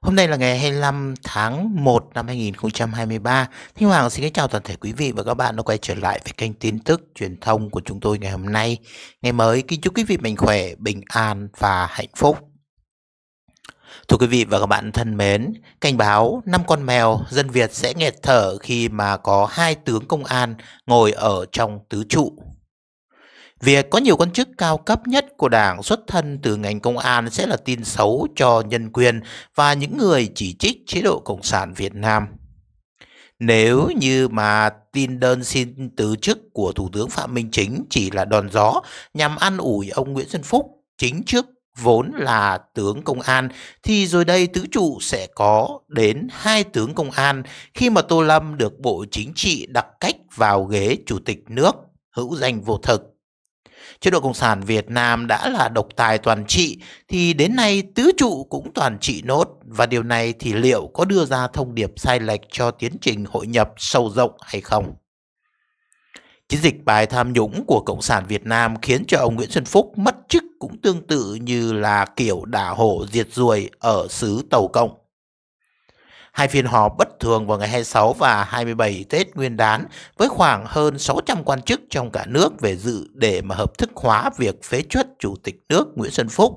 Hôm nay là ngày 25 tháng 1 năm 2023. Thanh Hoàng xin kính chào toàn thể quý vị và các bạn đã quay trở lại với kênh tin tức truyền thông của chúng tôi ngày hôm nay. Ngày mới kính chúc quý vị mạnh khỏe, bình an và hạnh phúc. Thưa quý vị và các bạn thân mến, cảnh báo năm con mèo dân Việt sẽ nghẹt thở khi mà có hai tướng công an ngồi ở trong tứ trụ Việc có nhiều quan chức cao cấp nhất của đảng xuất thân từ ngành công an sẽ là tin xấu cho nhân quyền và những người chỉ trích chế độ Cộng sản Việt Nam. Nếu như mà tin đơn xin từ chức của Thủ tướng Phạm Minh Chính chỉ là đòn gió nhằm ăn ủi ông Nguyễn Xuân Phúc, chính chức vốn là tướng công an thì rồi đây tứ trụ sẽ có đến hai tướng công an khi mà Tô Lâm được Bộ Chính trị đặc cách vào ghế Chủ tịch nước hữu danh vô thực. Chế độ Cộng sản Việt Nam đã là độc tài toàn trị thì đến nay tứ trụ cũng toàn trị nốt và điều này thì liệu có đưa ra thông điệp sai lệch cho tiến trình hội nhập sâu rộng hay không? Chiến dịch bài tham nhũng của Cộng sản Việt Nam khiến cho ông Nguyễn Xuân Phúc mất chức cũng tương tự như là kiểu đả hổ diệt ruồi ở xứ Tàu Cộng. Hai phiên họp bất thường vào ngày 26 và 27 Tết Nguyên đán với khoảng hơn 600 quan chức trong cả nước về dự để mà hợp thức hóa việc phế chuất Chủ tịch nước Nguyễn Xuân Phúc.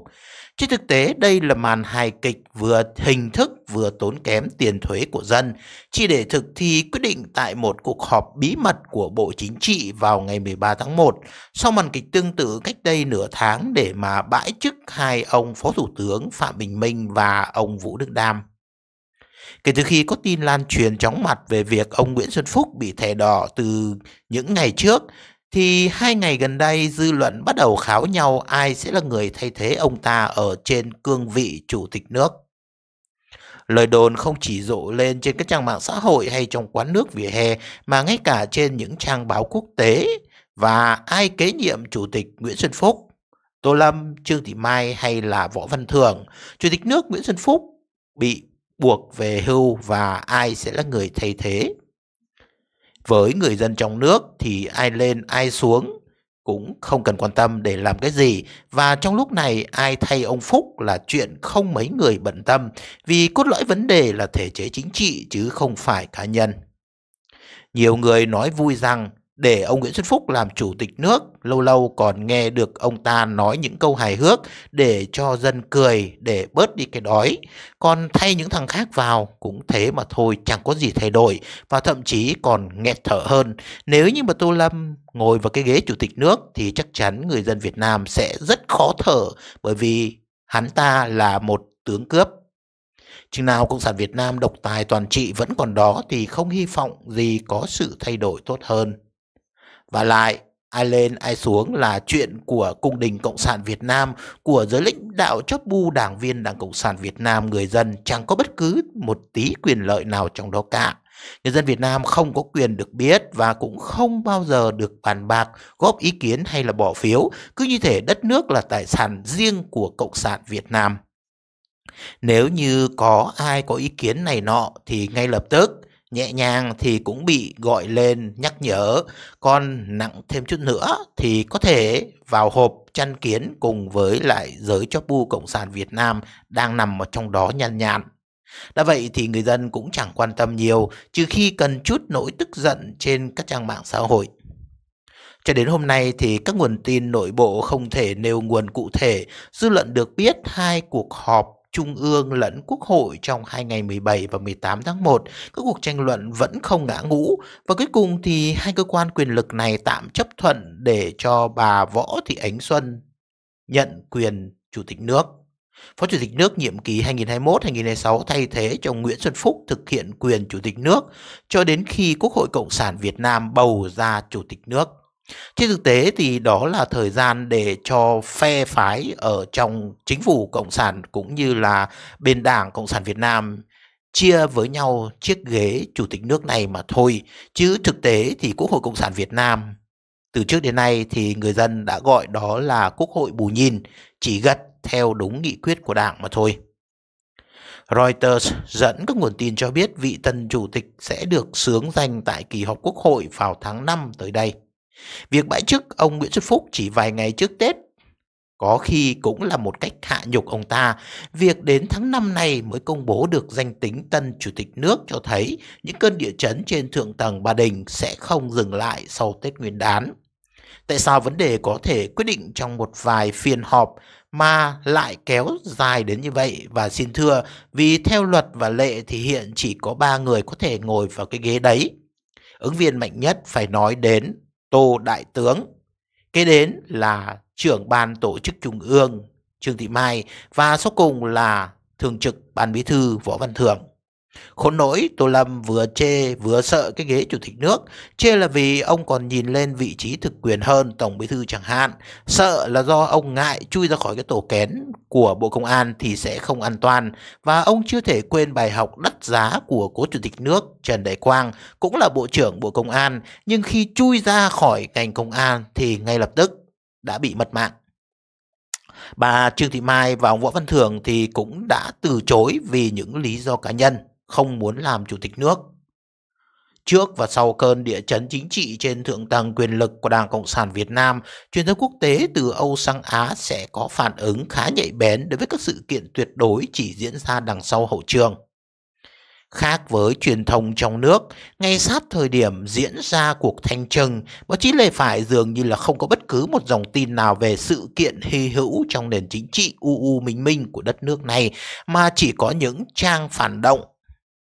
Trên thực tế, đây là màn hài kịch vừa hình thức vừa tốn kém tiền thuế của dân, chỉ để thực thi quyết định tại một cuộc họp bí mật của Bộ Chính trị vào ngày 13 tháng 1, sau màn kịch tương tự cách đây nửa tháng để mà bãi chức hai ông Phó Thủ tướng Phạm Bình Minh và ông Vũ Đức Đam. Kể từ khi có tin lan truyền chóng mặt về việc ông Nguyễn Xuân Phúc bị thẻ đỏ từ những ngày trước, thì hai ngày gần đây dư luận bắt đầu kháo nhau ai sẽ là người thay thế ông ta ở trên cương vị chủ tịch nước. Lời đồn không chỉ rộ lên trên các trang mạng xã hội hay trong quán nước vỉa hè mà ngay cả trên những trang báo quốc tế và ai kế nhiệm chủ tịch Nguyễn Xuân Phúc, Tô Lâm, Trương Thị Mai hay là Võ Văn Thường, chủ tịch nước Nguyễn Xuân Phúc bị buộc về hưu và ai sẽ là người thay thế. Với người dân trong nước thì ai lên ai xuống cũng không cần quan tâm để làm cái gì và trong lúc này ai thay ông Phúc là chuyện không mấy người bận tâm vì cốt lõi vấn đề là thể chế chính trị chứ không phải cá nhân. Nhiều người nói vui rằng để ông Nguyễn Xuân Phúc làm chủ tịch nước, lâu lâu còn nghe được ông ta nói những câu hài hước để cho dân cười, để bớt đi cái đói. Còn thay những thằng khác vào cũng thế mà thôi, chẳng có gì thay đổi và thậm chí còn nghẹt thở hơn. Nếu như mà Tô Lâm ngồi vào cái ghế chủ tịch nước thì chắc chắn người dân Việt Nam sẽ rất khó thở bởi vì hắn ta là một tướng cướp. Chừng nào Cộng sản Việt Nam độc tài toàn trị vẫn còn đó thì không hy vọng gì có sự thay đổi tốt hơn. Và lại, ai lên ai xuống là chuyện của cung đình Cộng sản Việt Nam, của giới lãnh đạo chóp bu đảng viên Đảng Cộng sản Việt Nam người dân chẳng có bất cứ một tí quyền lợi nào trong đó cả. Người dân Việt Nam không có quyền được biết và cũng không bao giờ được bàn bạc, góp ý kiến hay là bỏ phiếu, cứ như thể đất nước là tài sản riêng của Cộng sản Việt Nam. Nếu như có ai có ý kiến này nọ thì ngay lập tức nhẹ nhàng thì cũng bị gọi lên nhắc nhở, còn nặng thêm chút nữa thì có thể vào hộp chăn kiến cùng với lại giới chóp bu Cộng sản Việt Nam đang nằm ở trong đó nhàn nhạt. Đã vậy thì người dân cũng chẳng quan tâm nhiều, trừ khi cần chút nỗi tức giận trên các trang mạng xã hội. Cho đến hôm nay thì các nguồn tin nội bộ không thể nêu nguồn cụ thể, dư luận được biết hai cuộc họp Trung ương lẫn Quốc hội trong hai ngày 17 và 18 tháng 1, các cuộc tranh luận vẫn không ngã ngũ và cuối cùng thì hai cơ quan quyền lực này tạm chấp thuận để cho bà Võ Thị Ánh Xuân nhận quyền Chủ tịch nước. Phó Chủ tịch nước nhiệm kỳ 2021-2026 thay thế cho Nguyễn Xuân Phúc thực hiện quyền Chủ tịch nước cho đến khi Quốc hội Cộng sản Việt Nam bầu ra Chủ tịch nước. Trên thực tế thì đó là thời gian để cho phe phái ở trong chính phủ Cộng sản cũng như là bên Đảng Cộng sản Việt Nam chia với nhau chiếc ghế chủ tịch nước này mà thôi. Chứ thực tế thì Quốc hội Cộng sản Việt Nam từ trước đến nay thì người dân đã gọi đó là Quốc hội bù nhìn, chỉ gật theo đúng nghị quyết của Đảng mà thôi. Reuters dẫn các nguồn tin cho biết vị tân chủ tịch sẽ được sướng danh tại kỳ họp quốc hội vào tháng 5 tới đây. Việc bãi chức ông Nguyễn Xuân Phúc chỉ vài ngày trước Tết có khi cũng là một cách hạ nhục ông ta, việc đến tháng 5 này mới công bố được danh tính tân chủ tịch nước cho thấy những cơn địa chấn trên thượng tầng Ba Đình sẽ không dừng lại sau Tết Nguyên đán. Tại sao vấn đề có thể quyết định trong một vài phiên họp mà lại kéo dài đến như vậy? Và xin thưa, vì theo luật và lệ thì hiện chỉ có 3 người có thể ngồi vào cái ghế đấy. Ứng viên mạnh nhất phải nói đến Tô Đại Tướng. Kế đến là trưởng ban tổ chức trung ương Trương Thị Mai và số cùng là thường trực ban bí thư Võ Văn thường Khốn nỗi, Tô Lâm vừa chê vừa sợ cái ghế chủ tịch nước. Chê là vì ông còn nhìn lên vị trí thực quyền hơn Tổng Bí Thư chẳng hạn. Sợ là do ông ngại chui ra khỏi cái tổ kén của Bộ Công an thì sẽ không an toàn. Và ông chưa thể quên bài học đắt giá của cố chủ tịch nước Trần Đại Quang, cũng là Bộ trưởng Bộ Công an. Nhưng khi chui ra khỏi ngành công an thì ngay lập tức đã bị mất mạng. Bà Trương Thị Mai và ông Võ Văn Thường thì cũng đã từ chối vì những lý do cá nhân không muốn làm chủ tịch nước. Trước và sau cơn địa chấn chính trị trên thượng tầng quyền lực của Đảng Cộng sản Việt Nam, truyền thông quốc tế từ Âu sang Á sẽ có phản ứng khá nhạy bén đối với các sự kiện tuyệt đối chỉ diễn ra đằng sau hậu trường. Khác với truyền thông trong nước, ngay sát thời điểm diễn ra cuộc thanh trừng, báo chí Lê Phải dường như là không có bất cứ một dòng tin nào về sự kiện hy hữu trong nền chính trị u u minh minh của đất nước này, mà chỉ có những trang phản động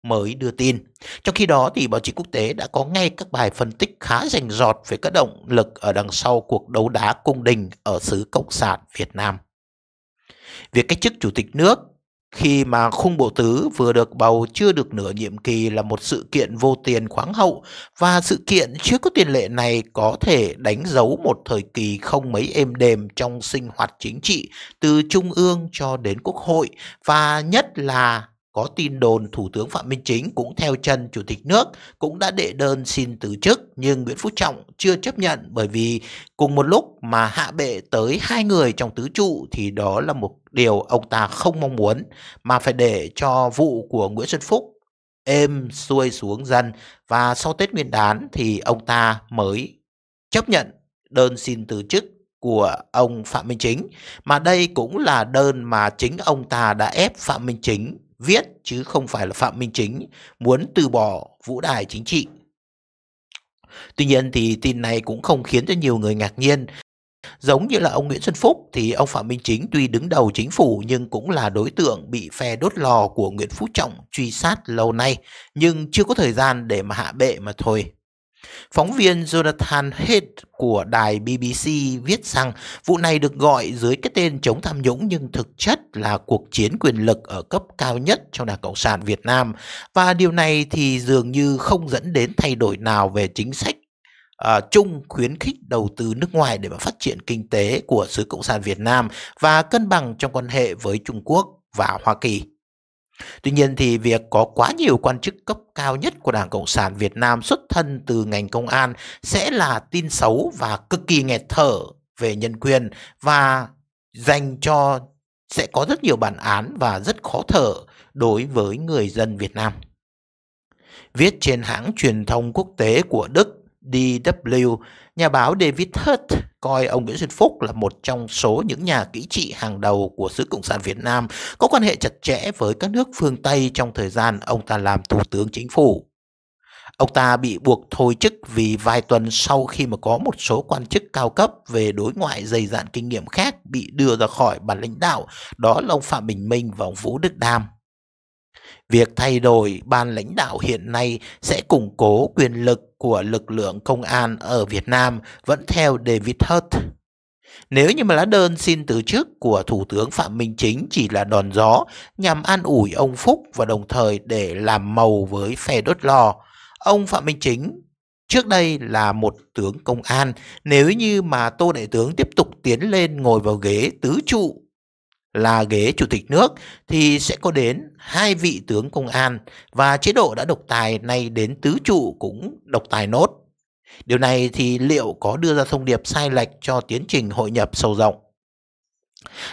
mới đưa tin. Trong khi đó thì báo chí quốc tế đã có ngay các bài phân tích khá rành rọt về các động lực ở đằng sau cuộc đấu đá cung đình ở xứ Cộng sản Việt Nam. Việc cách chức chủ tịch nước khi mà khung bộ tứ vừa được bầu chưa được nửa nhiệm kỳ là một sự kiện vô tiền khoáng hậu và sự kiện chưa có tiền lệ này có thể đánh dấu một thời kỳ không mấy êm đềm trong sinh hoạt chính trị từ trung ương cho đến quốc hội và nhất là có tin đồn Thủ tướng Phạm Minh Chính cũng theo chân Chủ tịch nước cũng đã đệ đơn xin từ chức nhưng Nguyễn Phú Trọng chưa chấp nhận bởi vì cùng một lúc mà hạ bệ tới hai người trong tứ trụ thì đó là một điều ông ta không mong muốn mà phải để cho vụ của Nguyễn Xuân Phúc êm xuôi xuống dần và sau Tết Nguyên đán thì ông ta mới chấp nhận đơn xin từ chức của ông Phạm Minh Chính mà đây cũng là đơn mà chính ông ta đã ép Phạm Minh Chính viết chứ không phải là Phạm Minh Chính muốn từ bỏ vũ đài chính trị. Tuy nhiên thì tin này cũng không khiến cho nhiều người ngạc nhiên. Giống như là ông Nguyễn Xuân Phúc thì ông Phạm Minh Chính tuy đứng đầu chính phủ nhưng cũng là đối tượng bị phe đốt lò của Nguyễn Phú Trọng truy sát lâu nay nhưng chưa có thời gian để mà hạ bệ mà thôi. Phóng viên Jonathan Head của đài BBC viết rằng vụ này được gọi dưới cái tên chống tham nhũng nhưng thực chất là cuộc chiến quyền lực ở cấp cao nhất trong Đảng Cộng sản Việt Nam và điều này thì dường như không dẫn đến thay đổi nào về chính sách À, chung khuyến khích đầu tư nước ngoài để mà phát triển kinh tế của xứ Cộng sản Việt Nam và cân bằng trong quan hệ với Trung Quốc và Hoa Kỳ. Tuy nhiên thì việc có quá nhiều quan chức cấp cao nhất của Đảng Cộng sản Việt Nam xuất thân từ ngành công an sẽ là tin xấu và cực kỳ nghẹt thở về nhân quyền và dành cho sẽ có rất nhiều bản án và rất khó thở đối với người dân Việt Nam. Viết trên hãng truyền thông quốc tế của Đức DW, nhà báo David Hurt coi ông Nguyễn Xuân Phúc là một trong số những nhà kỹ trị hàng đầu của xứ Cộng sản Việt Nam có quan hệ chặt chẽ với các nước phương Tây trong thời gian ông ta làm Thủ tướng Chính phủ. Ông ta bị buộc thôi chức vì vài tuần sau khi mà có một số quan chức cao cấp về đối ngoại dày dạn kinh nghiệm khác bị đưa ra khỏi bàn lãnh đạo, đó là ông Phạm Bình Minh và ông Vũ Đức Đam. Việc thay đổi ban lãnh đạo hiện nay sẽ củng cố quyền lực của lực lượng công an ở Việt Nam vẫn theo David Hurt. Nếu như mà lá đơn xin từ chức của Thủ tướng Phạm Minh Chính chỉ là đòn gió nhằm an ủi ông Phúc và đồng thời để làm màu với phe đốt lò, ông Phạm Minh Chính trước đây là một tướng công an. Nếu như mà Tô Đại Tướng tiếp tục tiến lên ngồi vào ghế tứ trụ là ghế chủ tịch nước thì sẽ có đến hai vị tướng công an và chế độ đã độc tài nay đến tứ trụ cũng độc tài nốt. Điều này thì liệu có đưa ra thông điệp sai lệch cho tiến trình hội nhập sâu rộng?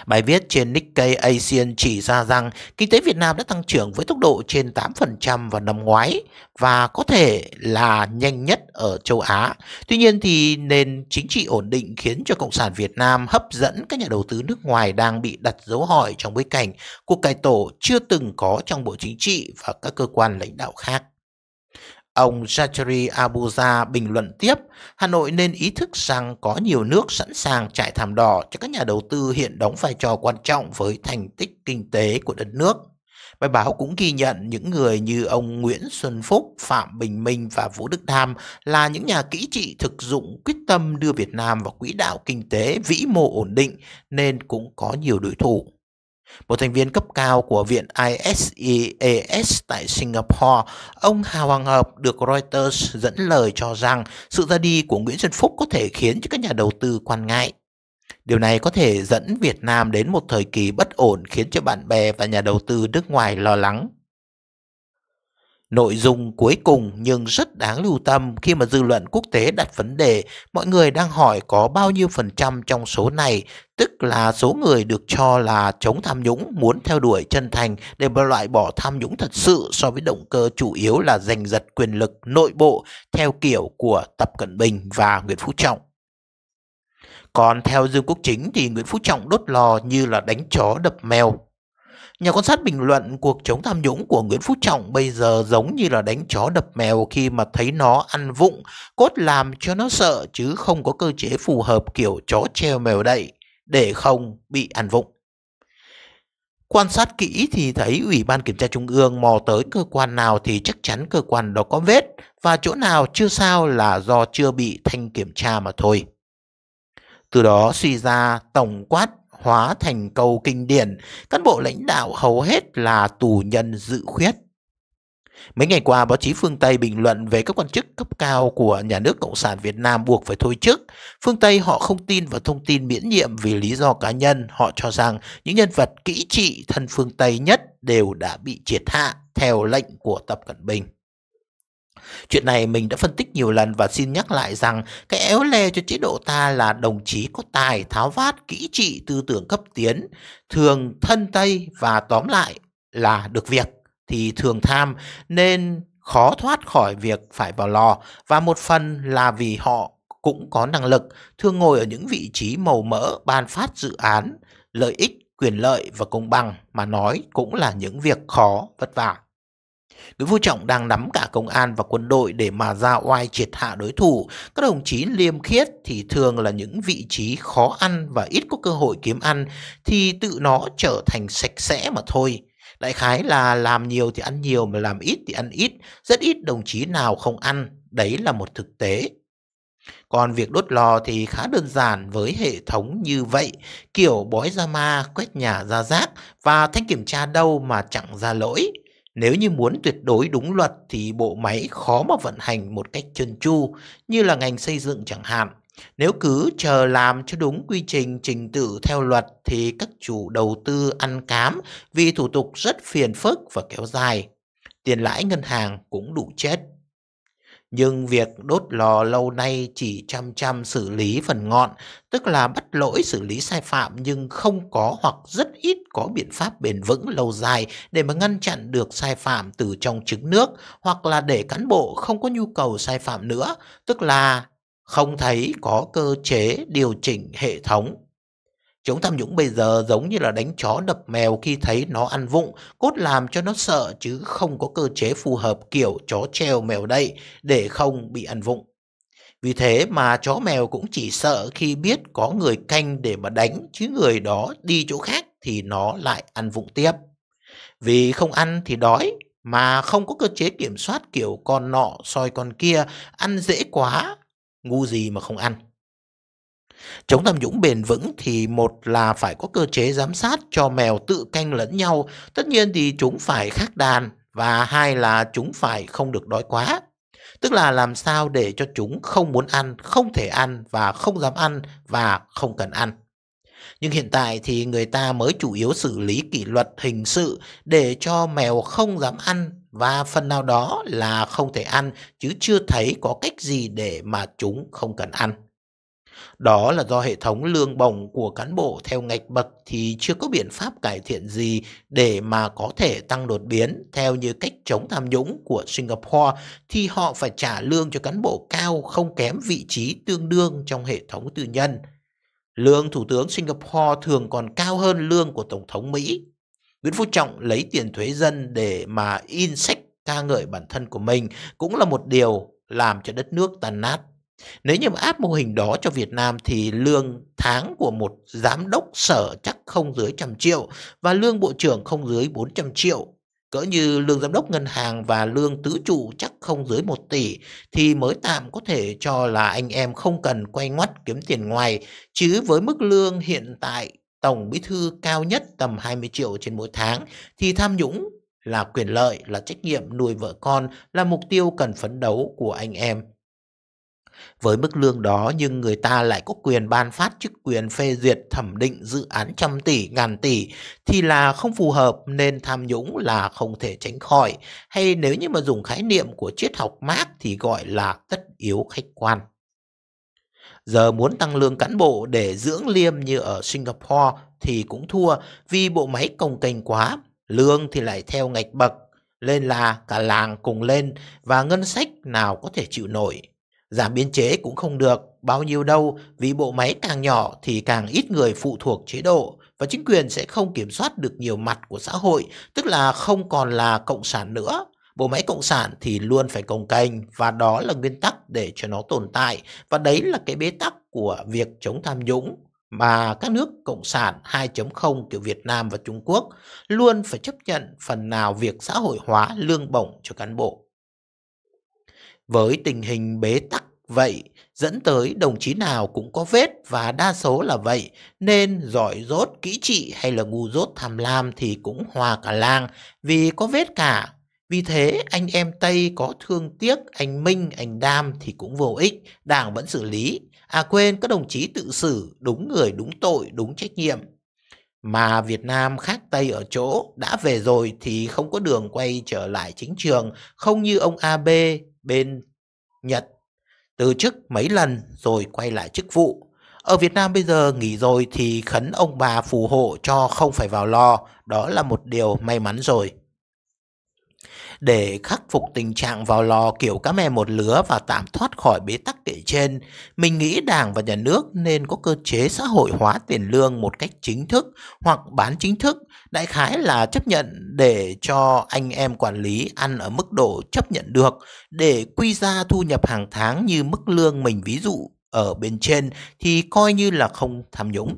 Bài viết trên Nikkei Asian chỉ ra rằng kinh tế Việt Nam đã tăng trưởng với tốc độ trên 8% vào năm ngoái và có thể là nhanh nhất ở châu Á. Tuy nhiên thì nền chính trị ổn định khiến cho Cộng sản Việt Nam hấp dẫn các nhà đầu tư nước ngoài đang bị đặt dấu hỏi trong bối cảnh cuộc cải tổ chưa từng có trong Bộ Chính trị và các cơ quan lãnh đạo khác. Ông Jachari Abuja bình luận tiếp, Hà Nội nên ý thức rằng có nhiều nước sẵn sàng trải thảm đỏ cho các nhà đầu tư hiện đóng vai trò quan trọng với thành tích kinh tế của đất nước. Bài báo cũng ghi nhận những người như ông Nguyễn Xuân Phúc, Phạm Bình Minh và Vũ Đức Đam là những nhà kỹ trị thực dụng quyết tâm đưa Việt Nam vào quỹ đạo kinh tế vĩ mô ổn định nên cũng có nhiều đối thủ. Một thành viên cấp cao của Viện ISEAS e tại Singapore, ông Hào Hoàng Hợp được Reuters dẫn lời cho rằng sự ra đi của Nguyễn Xuân Phúc có thể khiến cho các nhà đầu tư quan ngại. Điều này có thể dẫn Việt Nam đến một thời kỳ bất ổn khiến cho bạn bè và nhà đầu tư nước ngoài lo lắng. Nội dung cuối cùng nhưng rất đáng lưu tâm khi mà dư luận quốc tế đặt vấn đề mọi người đang hỏi có bao nhiêu phần trăm trong số này, tức là số người được cho là chống tham nhũng muốn theo đuổi chân thành để loại bỏ tham nhũng thật sự so với động cơ chủ yếu là giành giật quyền lực nội bộ theo kiểu của Tập Cận Bình và Nguyễn Phú Trọng. Còn theo Dương Quốc Chính thì Nguyễn Phú Trọng đốt lò như là đánh chó đập mèo Nhà quan sát bình luận cuộc chống tham nhũng của Nguyễn Phú Trọng bây giờ giống như là đánh chó đập mèo khi mà thấy nó ăn vụng, cốt làm cho nó sợ chứ không có cơ chế phù hợp kiểu chó treo mèo đậy để không bị ăn vụng. Quan sát kỹ thì thấy Ủy ban Kiểm tra Trung ương mò tới cơ quan nào thì chắc chắn cơ quan đó có vết và chỗ nào chưa sao là do chưa bị thanh kiểm tra mà thôi. Từ đó suy ra tổng quát hóa thành câu kinh điển, cán bộ lãnh đạo hầu hết là tù nhân dự khuyết. Mấy ngày qua, báo chí phương Tây bình luận về các quan chức cấp cao của nhà nước Cộng sản Việt Nam buộc phải thôi chức. Phương Tây họ không tin vào thông tin miễn nhiệm vì lý do cá nhân. Họ cho rằng những nhân vật kỹ trị thân phương Tây nhất đều đã bị triệt hạ theo lệnh của Tập Cận Bình. Chuyện này mình đã phân tích nhiều lần và xin nhắc lại rằng cái éo le cho chế độ ta là đồng chí có tài, tháo vát, kỹ trị, tư tưởng cấp tiến, thường thân Tây và tóm lại là được việc thì thường tham nên khó thoát khỏi việc phải vào lò và một phần là vì họ cũng có năng lực thường ngồi ở những vị trí màu mỡ ban phát dự án lợi ích quyền lợi và công bằng mà nói cũng là những việc khó vất vả Nguyễn Phú Trọng đang nắm cả công an và quân đội để mà ra oai triệt hạ đối thủ. Các đồng chí liêm khiết thì thường là những vị trí khó ăn và ít có cơ hội kiếm ăn thì tự nó trở thành sạch sẽ mà thôi. Đại khái là làm nhiều thì ăn nhiều mà làm ít thì ăn ít, rất ít đồng chí nào không ăn, đấy là một thực tế. Còn việc đốt lò thì khá đơn giản với hệ thống như vậy, kiểu bói ra ma, quét nhà ra rác và thanh kiểm tra đâu mà chẳng ra lỗi. Nếu như muốn tuyệt đối đúng luật thì bộ máy khó mà vận hành một cách trơn tru như là ngành xây dựng chẳng hạn. Nếu cứ chờ làm cho đúng quy trình trình tự theo luật thì các chủ đầu tư ăn cám vì thủ tục rất phiền phức và kéo dài. Tiền lãi ngân hàng cũng đủ chết. Nhưng việc đốt lò lâu nay chỉ chăm chăm xử lý phần ngọn, tức là bắt lỗi xử lý sai phạm nhưng không có hoặc rất ít có biện pháp bền vững lâu dài để mà ngăn chặn được sai phạm từ trong trứng nước hoặc là để cán bộ không có nhu cầu sai phạm nữa, tức là không thấy có cơ chế điều chỉnh hệ thống Chống tham nhũng bây giờ giống như là đánh chó đập mèo khi thấy nó ăn vụng, cốt làm cho nó sợ chứ không có cơ chế phù hợp kiểu chó treo mèo đậy để không bị ăn vụng. Vì thế mà chó mèo cũng chỉ sợ khi biết có người canh để mà đánh chứ người đó đi chỗ khác thì nó lại ăn vụng tiếp. Vì không ăn thì đói mà không có cơ chế kiểm soát kiểu con nọ soi con kia, ăn dễ quá, ngu gì mà không ăn. Chống tham nhũng bền vững thì một là phải có cơ chế giám sát cho mèo tự canh lẫn nhau, tất nhiên thì chúng phải khác đàn, và hai là chúng phải không được đói quá. Tức là làm sao để cho chúng không muốn ăn, không thể ăn và không dám ăn và không cần ăn. Nhưng hiện tại thì người ta mới chủ yếu xử lý kỷ luật hình sự để cho mèo không dám ăn và phần nào đó là không thể ăn chứ chưa thấy có cách gì để mà chúng không cần ăn. Đó là do hệ thống lương bổng của cán bộ theo ngạch bậc thì chưa có biện pháp cải thiện gì để mà có thể tăng đột biến theo như cách chống tham nhũng của Singapore thì họ phải trả lương cho cán bộ cao không kém vị trí tương đương trong hệ thống tư nhân. Lương Thủ tướng Singapore thường còn cao hơn lương của Tổng thống Mỹ. Nguyễn Phú Trọng lấy tiền thuế dân để mà in sách ca ngợi bản thân của mình cũng là một điều làm cho đất nước tàn nát. Nếu như mà áp mô hình đó cho Việt Nam thì lương tháng của một giám đốc sở chắc không dưới trăm triệu và lương bộ trưởng không dưới 400 triệu. Cỡ như lương giám đốc ngân hàng và lương tứ trụ chắc không dưới 1 tỷ thì mới tạm có thể cho là anh em không cần quay ngoắt kiếm tiền ngoài. Chứ với mức lương hiện tại tổng bí thư cao nhất tầm 20 triệu trên mỗi tháng thì tham nhũng là quyền lợi, là trách nhiệm nuôi vợ con, là mục tiêu cần phấn đấu của anh em với mức lương đó nhưng người ta lại có quyền ban phát chức quyền phê duyệt thẩm định dự án trăm tỷ, ngàn tỷ thì là không phù hợp nên tham nhũng là không thể tránh khỏi hay nếu như mà dùng khái niệm của triết học Marx thì gọi là tất yếu khách quan. Giờ muốn tăng lương cán bộ để dưỡng liêm như ở Singapore thì cũng thua vì bộ máy công cành quá, lương thì lại theo ngạch bậc, lên là cả làng cùng lên và ngân sách nào có thể chịu nổi. Giảm biên chế cũng không được, bao nhiêu đâu, vì bộ máy càng nhỏ thì càng ít người phụ thuộc chế độ và chính quyền sẽ không kiểm soát được nhiều mặt của xã hội, tức là không còn là cộng sản nữa. Bộ máy cộng sản thì luôn phải cồng kềnh và đó là nguyên tắc để cho nó tồn tại và đấy là cái bế tắc của việc chống tham nhũng mà các nước cộng sản 2.0 kiểu Việt Nam và Trung Quốc luôn phải chấp nhận phần nào việc xã hội hóa lương bổng cho cán bộ. Với tình hình bế tắc vậy, dẫn tới đồng chí nào cũng có vết và đa số là vậy, nên giỏi rốt kỹ trị hay là ngu rốt tham lam thì cũng hòa cả làng vì có vết cả. Vì thế anh em Tây có thương tiếc anh Minh, anh Đam thì cũng vô ích, đảng vẫn xử lý. À quên, các đồng chí tự xử, đúng người, đúng tội, đúng trách nhiệm. Mà Việt Nam khác Tây ở chỗ, đã về rồi thì không có đường quay trở lại chính trường, không như ông AB bên Nhật từ chức mấy lần rồi quay lại chức vụ. Ở Việt Nam bây giờ nghỉ rồi thì khấn ông bà phù hộ cho không phải vào lo, đó là một điều may mắn rồi. Để khắc phục tình trạng vào lò kiểu cá mè một lứa và tạm thoát khỏi bế tắc kể trên, mình nghĩ Đảng và Nhà nước nên có cơ chế xã hội hóa tiền lương một cách chính thức hoặc bán chính thức, đại khái là chấp nhận để cho anh em quản lý ăn ở mức độ chấp nhận được, để quy ra thu nhập hàng tháng như mức lương mình ví dụ ở bên trên thì coi như là không tham nhũng.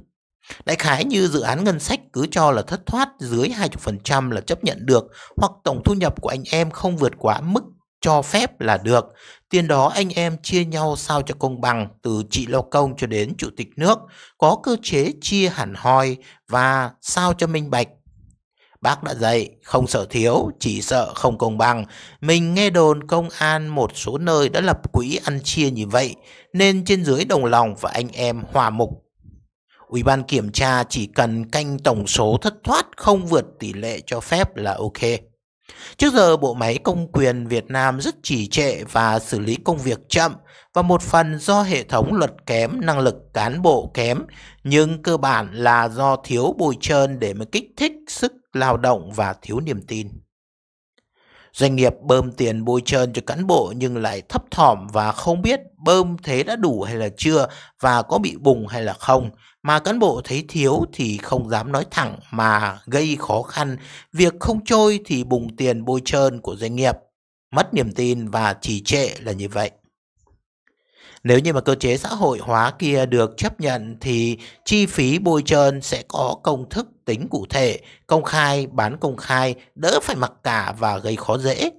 Đại khái như dự án ngân sách cứ cho là thất thoát dưới 20% là chấp nhận được hoặc tổng thu nhập của anh em không vượt quá mức cho phép là được. Tiền đó anh em chia nhau sao cho công bằng từ chị lao công cho đến chủ tịch nước, có cơ chế chia hẳn hoi và sao cho minh bạch. Bác đã dạy, không sợ thiếu, chỉ sợ không công bằng. Mình nghe đồn công an một số nơi đã lập quỹ ăn chia như vậy, nên trên dưới đồng lòng và anh em hòa mục Ủy ban kiểm tra chỉ cần canh tổng số thất thoát không vượt tỷ lệ cho phép là ok. Trước giờ bộ máy công quyền Việt Nam rất trì trệ và xử lý công việc chậm và một phần do hệ thống luật kém, năng lực cán bộ kém, nhưng cơ bản là do thiếu bồi trơn để mà kích thích sức lao động và thiếu niềm tin. Doanh nghiệp bơm tiền bôi trơn cho cán bộ nhưng lại thấp thỏm và không biết bơm thế đã đủ hay là chưa và có bị bùng hay là không. Mà cán bộ thấy thiếu thì không dám nói thẳng mà gây khó khăn. Việc không trôi thì bùng tiền bôi trơn của doanh nghiệp. Mất niềm tin và trì trệ là như vậy. Nếu như mà cơ chế xã hội hóa kia được chấp nhận thì chi phí bôi trơn sẽ có công thức tính cụ thể, công khai, bán công khai, đỡ phải mặc cả và gây khó dễ.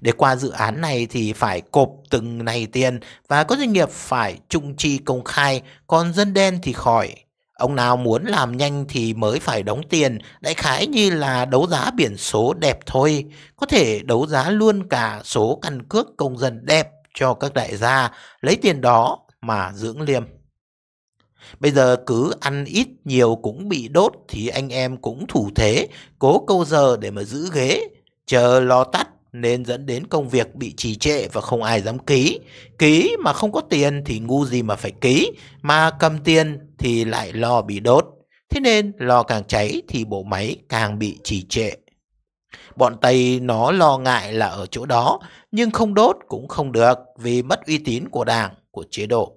Để qua dự án này thì phải cộp từng này tiền và có doanh nghiệp phải trung chi công khai, còn dân đen thì khỏi. Ông nào muốn làm nhanh thì mới phải đóng tiền, đại khái như là đấu giá biển số đẹp thôi, có thể đấu giá luôn cả số căn cước công dân đẹp cho các đại gia lấy tiền đó mà dưỡng liêm. Bây giờ cứ ăn ít nhiều cũng bị đốt thì anh em cũng thủ thế, cố câu giờ để mà giữ ghế, chờ lo tắt nên dẫn đến công việc bị trì trệ và không ai dám ký. Ký mà không có tiền thì ngu gì mà phải ký, mà cầm tiền thì lại lo bị đốt. Thế nên lò càng cháy thì bộ máy càng bị trì trệ. Bọn Tây nó lo ngại là ở chỗ đó, nhưng không đốt cũng không được vì mất uy tín của đảng, của chế độ.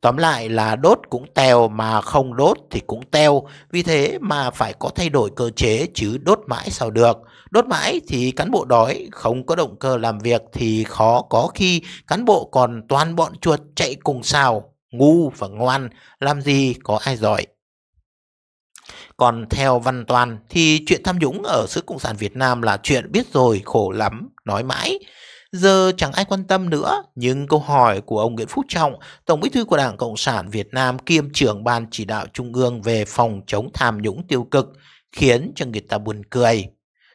Tóm lại là đốt cũng teo mà không đốt thì cũng teo, vì thế mà phải có thay đổi cơ chế chứ đốt mãi sao được. Đốt mãi thì cán bộ đói, không có động cơ làm việc thì khó có khi cán bộ còn toàn bọn chuột chạy cùng sao ngu và ngoan, làm gì có ai giỏi. Còn theo Văn Toàn thì chuyện tham nhũng ở xứ Cộng sản Việt Nam là chuyện biết rồi, khổ lắm, nói mãi. Giờ chẳng ai quan tâm nữa, nhưng câu hỏi của ông Nguyễn Phú Trọng, Tổng bí thư của Đảng Cộng sản Việt Nam kiêm trưởng Ban chỉ đạo Trung ương về phòng chống tham nhũng tiêu cực, khiến cho người ta buồn cười.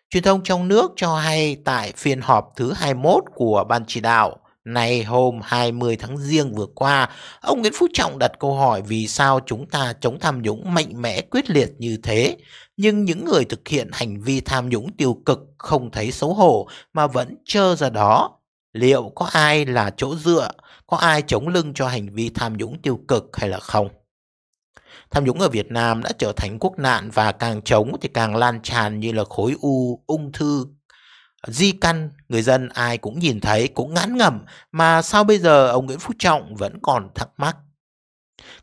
Truyền thông trong nước cho hay tại phiên họp thứ 21 của Ban chỉ đạo, Nay hôm 20 tháng riêng vừa qua, ông Nguyễn Phú Trọng đặt câu hỏi vì sao chúng ta chống tham nhũng mạnh mẽ quyết liệt như thế, nhưng những người thực hiện hành vi tham nhũng tiêu cực không thấy xấu hổ mà vẫn trơ ra đó. Liệu có ai là chỗ dựa, có ai chống lưng cho hành vi tham nhũng tiêu cực hay là không? Tham nhũng ở Việt Nam đã trở thành quốc nạn và càng chống thì càng lan tràn như là khối u, ung thư di căn người dân ai cũng nhìn thấy cũng ngán ngẩm mà sao bây giờ ông Nguyễn Phú Trọng vẫn còn thắc mắc.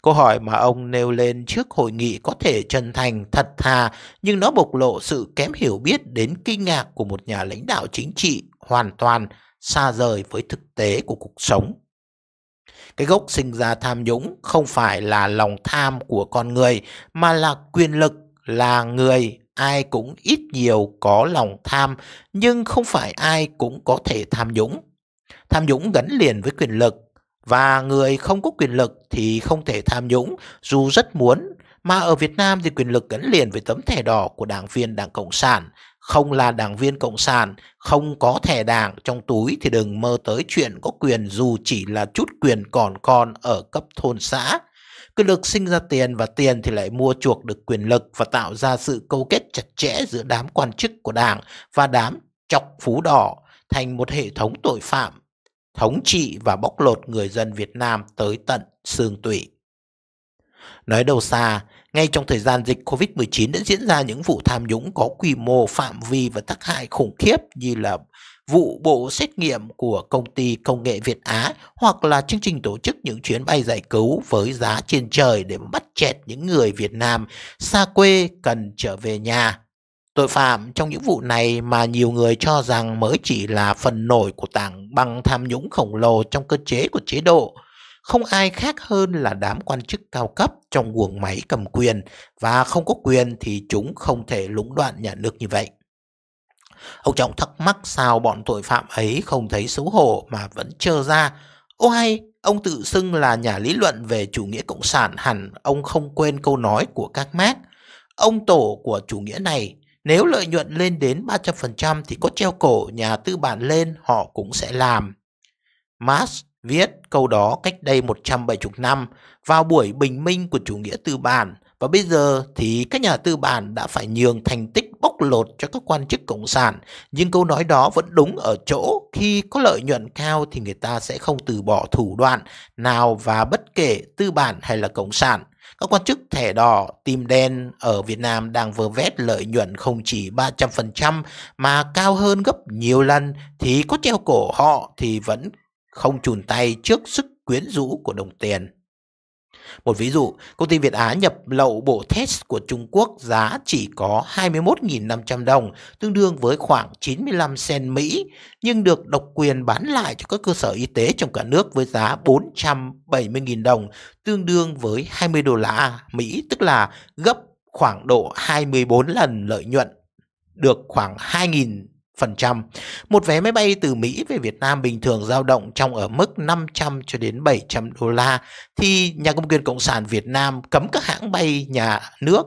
Câu hỏi mà ông nêu lên trước hội nghị có thể chân thành, thật thà, nhưng nó bộc lộ sự kém hiểu biết đến kinh ngạc của một nhà lãnh đạo chính trị hoàn toàn xa rời với thực tế của cuộc sống. Cái gốc sinh ra tham nhũng không phải là lòng tham của con người mà là quyền lực, là người ai cũng ít nhiều có lòng tham, nhưng không phải ai cũng có thể tham nhũng. Tham nhũng gắn liền với quyền lực, và người không có quyền lực thì không thể tham nhũng dù rất muốn, mà ở Việt Nam thì quyền lực gắn liền với tấm thẻ đỏ của đảng viên Đảng Cộng sản. Không là đảng viên Cộng sản, không có thẻ đảng trong túi thì đừng mơ tới chuyện có quyền dù chỉ là chút quyền còn còn ở cấp thôn xã. Cái lực sinh ra tiền và tiền thì lại mua chuộc được quyền lực và tạo ra sự câu kết chặt chẽ giữa đám quan chức của đảng và đám chọc phú đỏ thành một hệ thống tội phạm, thống trị và bóc lột người dân Việt Nam tới tận xương tủy. Nói đầu xa, ngay trong thời gian dịch COVID-19 đã diễn ra những vụ tham nhũng có quy mô, phạm vi và tác hại khủng khiếp như là vụ bộ xét nghiệm của công ty công nghệ Việt Á hoặc là chương trình tổ chức những chuyến bay giải cứu với giá trên trời để bắt chẹt những người Việt Nam xa quê cần trở về nhà. Tội phạm trong những vụ này mà nhiều người cho rằng mới chỉ là phần nổi của tảng băng tham nhũng khổng lồ trong cơ chế của chế độ, không ai khác hơn là đám quan chức cao cấp trong guồng máy cầm quyền và không có quyền thì chúng không thể lũng đoạn nhà nước như vậy. Ông trọng thắc mắc sao bọn tội phạm ấy không thấy xấu hổ mà vẫn trơ ra. Ô hay, ông tự xưng là nhà lý luận về chủ nghĩa cộng sản hẳn ông không quên câu nói của các mác. Ông tổ của chủ nghĩa này, nếu lợi nhuận lên đến 300% thì có treo cổ nhà tư bản lên họ cũng sẽ làm. Marx viết câu đó cách đây 170 năm vào buổi bình minh của chủ nghĩa tư bản và bây giờ thì các nhà tư bản đã phải nhường thành tích bóc lột cho các quan chức cộng sản. Nhưng câu nói đó vẫn đúng ở chỗ khi có lợi nhuận cao thì người ta sẽ không từ bỏ thủ đoạn nào và bất kể tư bản hay là cộng sản. Các quan chức thẻ đỏ, tim đen ở Việt Nam đang vơ vét lợi nhuận không chỉ 300% mà cao hơn gấp nhiều lần thì có treo cổ họ thì vẫn không chùn tay trước sức quyến rũ của đồng tiền. Một ví dụ, công ty Việt Á nhập lậu bộ test của Trung Quốc giá chỉ có 21.500 đồng, tương đương với khoảng 95 sen Mỹ, nhưng được độc quyền bán lại cho các cơ sở y tế trong cả nước với giá 470.000 đồng, tương đương với 20 đô la Mỹ, tức là gấp khoảng độ 24 lần lợi nhuận được khoảng 2.000 một vé máy bay từ Mỹ về Việt Nam bình thường dao động trong ở mức 500 cho đến 700 đô la thì nhà công quyền Cộng sản Việt Nam cấm các hãng bay nhà nước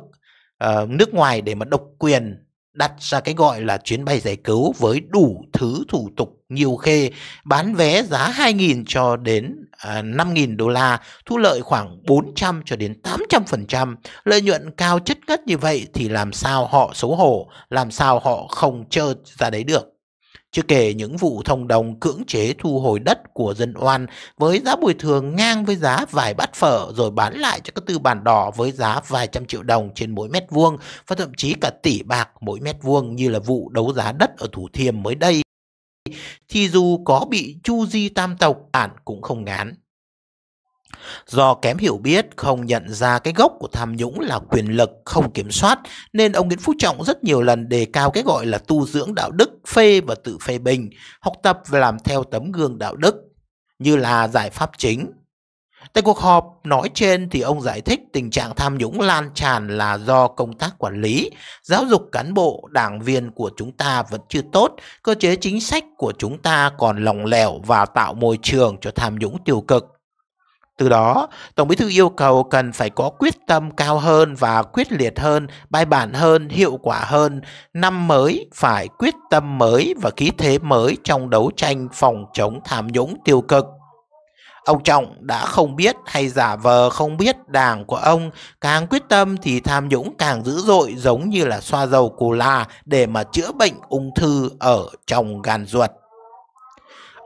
uh, nước ngoài để mà độc quyền đặt ra cái gọi là chuyến bay giải cứu với đủ thứ thủ tục nhiều khê bán vé giá 2.000 cho đến à, 5.000 đô la, thu lợi khoảng 400 cho đến 800%. Lợi nhuận cao chất ngất như vậy thì làm sao họ xấu hổ, làm sao họ không chơi ra đấy được. Chưa kể những vụ thông đồng cưỡng chế thu hồi đất của dân oan với giá bồi thường ngang với giá vài bát phở rồi bán lại cho các tư bản đỏ với giá vài trăm triệu đồng trên mỗi mét vuông và thậm chí cả tỷ bạc mỗi mét vuông như là vụ đấu giá đất ở Thủ Thiêm mới đây thì dù có bị chu di tam tộc bạn cũng không ngán. Do kém hiểu biết, không nhận ra cái gốc của tham nhũng là quyền lực không kiểm soát, nên ông Nguyễn Phú Trọng rất nhiều lần đề cao cái gọi là tu dưỡng đạo đức, phê và tự phê bình, học tập và làm theo tấm gương đạo đức, như là giải pháp chính Tại cuộc họp nói trên thì ông giải thích tình trạng tham nhũng lan tràn là do công tác quản lý, giáo dục cán bộ, đảng viên của chúng ta vẫn chưa tốt, cơ chế chính sách của chúng ta còn lỏng lẻo và tạo môi trường cho tham nhũng tiêu cực. Từ đó, Tổng Bí thư yêu cầu cần phải có quyết tâm cao hơn và quyết liệt hơn, bài bản hơn, hiệu quả hơn. Năm mới phải quyết tâm mới và khí thế mới trong đấu tranh phòng chống tham nhũng tiêu cực. Ông Trọng đã không biết hay giả vờ không biết đảng của ông càng quyết tâm thì tham nhũng càng dữ dội giống như là xoa dầu cù la để mà chữa bệnh ung thư ở trong gan ruột.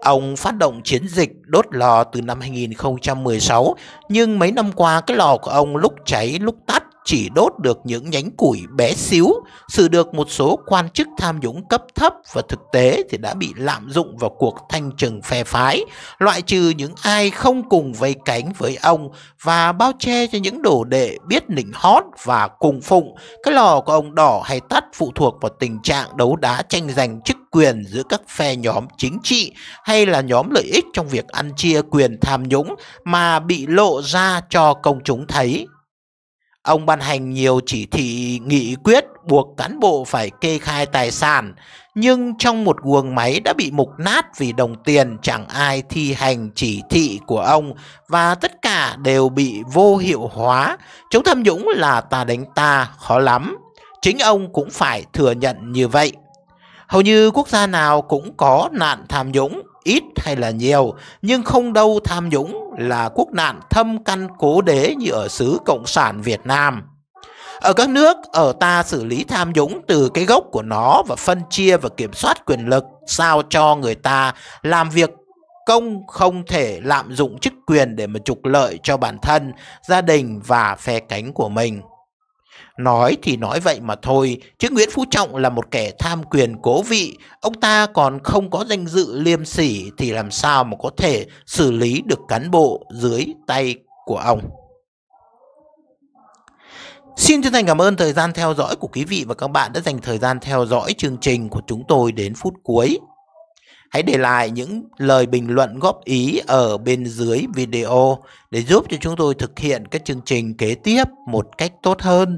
Ông phát động chiến dịch đốt lò từ năm 2016 nhưng mấy năm qua cái lò của ông lúc cháy lúc tắt chỉ đốt được những nhánh củi bé xíu, xử được một số quan chức tham nhũng cấp thấp và thực tế thì đã bị lạm dụng vào cuộc thanh trừng phe phái, loại trừ những ai không cùng vây cánh với ông và bao che cho những đồ đệ biết nịnh hót và cùng phụng. Cái lò của ông đỏ hay tắt phụ thuộc vào tình trạng đấu đá tranh giành chức quyền giữa các phe nhóm chính trị hay là nhóm lợi ích trong việc ăn chia quyền tham nhũng mà bị lộ ra cho công chúng thấy. Ông ban hành nhiều chỉ thị nghị quyết buộc cán bộ phải kê khai tài sản, nhưng trong một guồng máy đã bị mục nát vì đồng tiền chẳng ai thi hành chỉ thị của ông và tất cả đều bị vô hiệu hóa. Chống tham nhũng là ta đánh ta, khó lắm. Chính ông cũng phải thừa nhận như vậy. Hầu như quốc gia nào cũng có nạn tham nhũng ít hay là nhiều, nhưng không đâu tham nhũng là quốc nạn thâm căn cố đế như ở xứ Cộng sản Việt Nam. Ở các nước, ở ta xử lý tham nhũng từ cái gốc của nó và phân chia và kiểm soát quyền lực sao cho người ta làm việc công không thể lạm dụng chức quyền để mà trục lợi cho bản thân, gia đình và phe cánh của mình. Nói thì nói vậy mà thôi, chứ Nguyễn Phú Trọng là một kẻ tham quyền cố vị, ông ta còn không có danh dự liêm sỉ thì làm sao mà có thể xử lý được cán bộ dưới tay của ông. Xin chân thành cảm ơn thời gian theo dõi của quý vị và các bạn đã dành thời gian theo dõi chương trình của chúng tôi đến phút cuối. Hãy để lại những lời bình luận góp ý ở bên dưới video để giúp cho chúng tôi thực hiện các chương trình kế tiếp một cách tốt hơn.